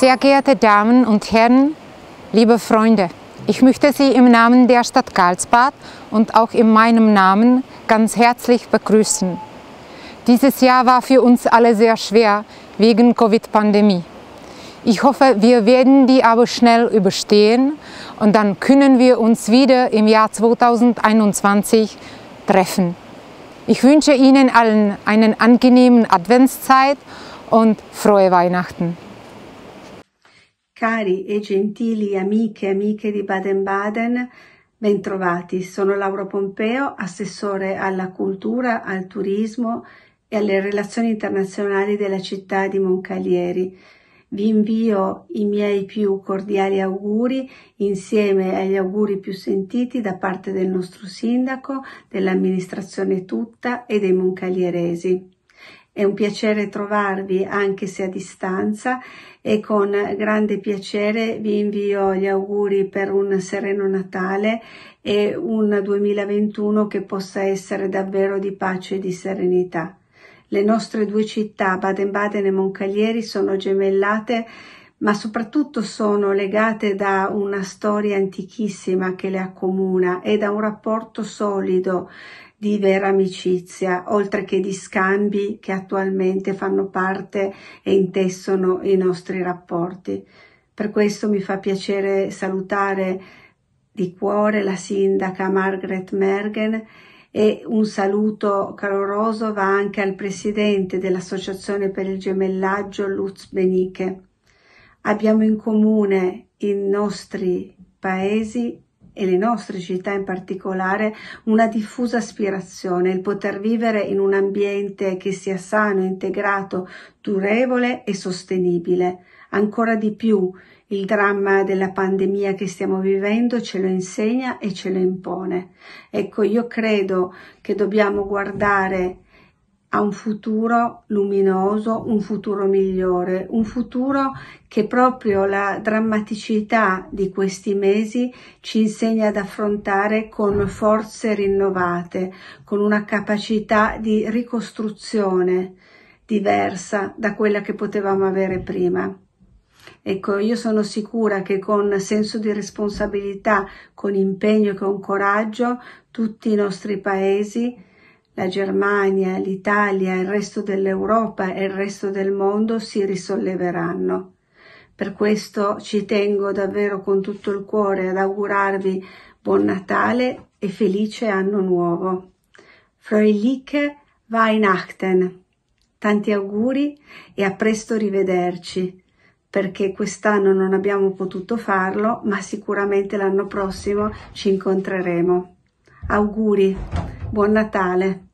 Sehr geehrte Damen und Herren, liebe Freunde, ich möchte Sie im Namen der Stadt Karlsbad und auch in meinem Namen ganz herzlich begrüßen. Dieses Jahr war für uns alle sehr schwer wegen Covid-Pandemie. Ich hoffe, wir werden die aber schnell überstehen und dann können wir uns wieder im Jahr 2021 treffen. Ich wünsche Ihnen allen einen angenehmen Adventszeit und frohe Weihnachten. Cari e gentili amiche e amiche di Baden-Baden, bentrovati. Sono Laura Pompeo, assessore alla cultura, al turismo e alle relazioni internazionali della città di Moncalieri. Vi invio i miei più cordiali auguri insieme agli auguri più sentiti da parte del nostro sindaco, dell'amministrazione tutta e dei moncalieresi. È un piacere trovarvi anche se a distanza e con grande piacere vi invio gli auguri per un sereno Natale e un 2021 che possa essere davvero di pace e di serenità. Le nostre due città, Baden-Baden e Moncalieri, sono gemellate ma soprattutto sono legate da una storia antichissima che le accomuna e da un rapporto solido di vera amicizia, oltre che di scambi che attualmente fanno parte e intessono i nostri rapporti. Per questo mi fa piacere salutare di cuore la sindaca Margaret Mergen e un saluto caloroso va anche al presidente dell'Associazione per il gemellaggio Lutz Benike. Abbiamo in comune i nostri paesi e le nostre città in particolare una diffusa aspirazione, il poter vivere in un ambiente che sia sano, integrato, durevole e sostenibile. Ancora di più, il dramma della pandemia che stiamo vivendo ce lo insegna e ce lo impone. Ecco, io credo che dobbiamo guardare a un futuro luminoso, un futuro migliore, un futuro che proprio la drammaticità di questi mesi ci insegna ad affrontare con forze rinnovate, con una capacità di ricostruzione diversa da quella che potevamo avere prima. Ecco, io sono sicura che con senso di responsabilità, con impegno e con coraggio, tutti i nostri paesi la Germania, l'Italia, il resto dell'Europa e il resto del mondo si risolleveranno. Per questo ci tengo davvero con tutto il cuore ad augurarvi buon Natale e felice anno nuovo. Freuliche Weihnachten. Tanti auguri e a presto rivederci, perché quest'anno non abbiamo potuto farlo, ma sicuramente l'anno prossimo ci incontreremo. Auguri, buon Natale.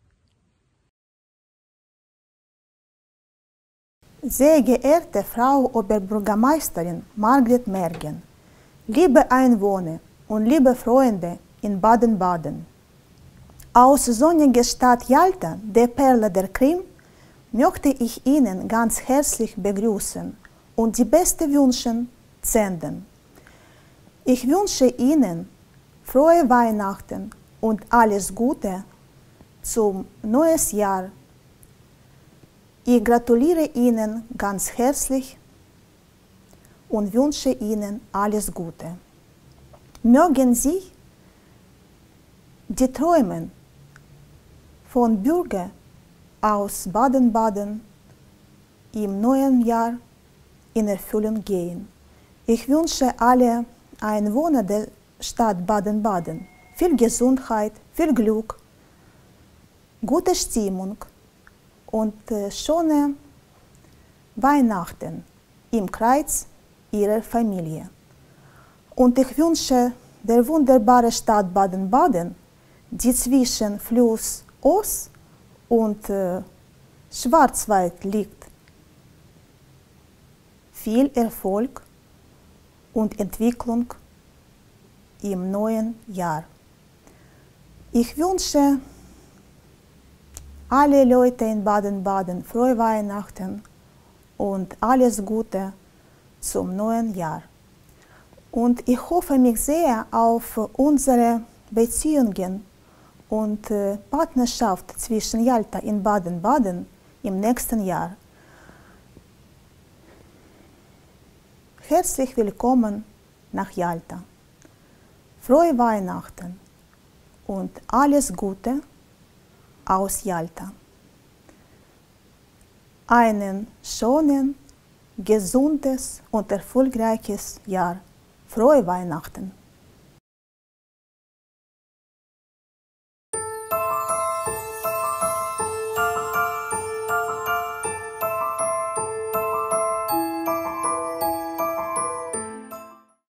Sehr geehrte Frau Oberbürgermeisterin Margret Mergen, liebe Einwohner und liebe Freunde in Baden-Baden. Aus sonniger Stadt Jalta, der Perle der Krim, möchte ich Ihnen ganz herzlich begrüßen und die besten Wünsche senden. Ich wünsche Ihnen frohe Weihnachten und alles Gute zum neues Jahr ich gratuliere Ihnen ganz herzlich und wünsche Ihnen alles Gute. Mögen Sie die Träume von Bürger aus Baden-Baden im neuen Jahr in Erfüllung gehen. Ich wünsche alle Einwohner der Stadt Baden-Baden viel Gesundheit, viel Glück, gute Stimmung und äh, schöne Weihnachten im Kreis ihrer Familie. Und ich wünsche der wunderbaren Stadt Baden-Baden, die zwischen Fluss Oss und äh, Schwarzwald liegt, viel Erfolg und Entwicklung im neuen Jahr. Ich wünsche alle Leute in Baden-Baden frohe Weihnachten und alles Gute zum neuen Jahr. Und ich hoffe mich sehr auf unsere Beziehungen und äh, Partnerschaft zwischen Jalta in Baden-Baden im nächsten Jahr. Herzlich willkommen nach Jalta. Frohe Weihnachten und alles Gute aus Jalta. Einen schönen, gesundes und erfolgreiches Jahr. Frohe Weihnachten!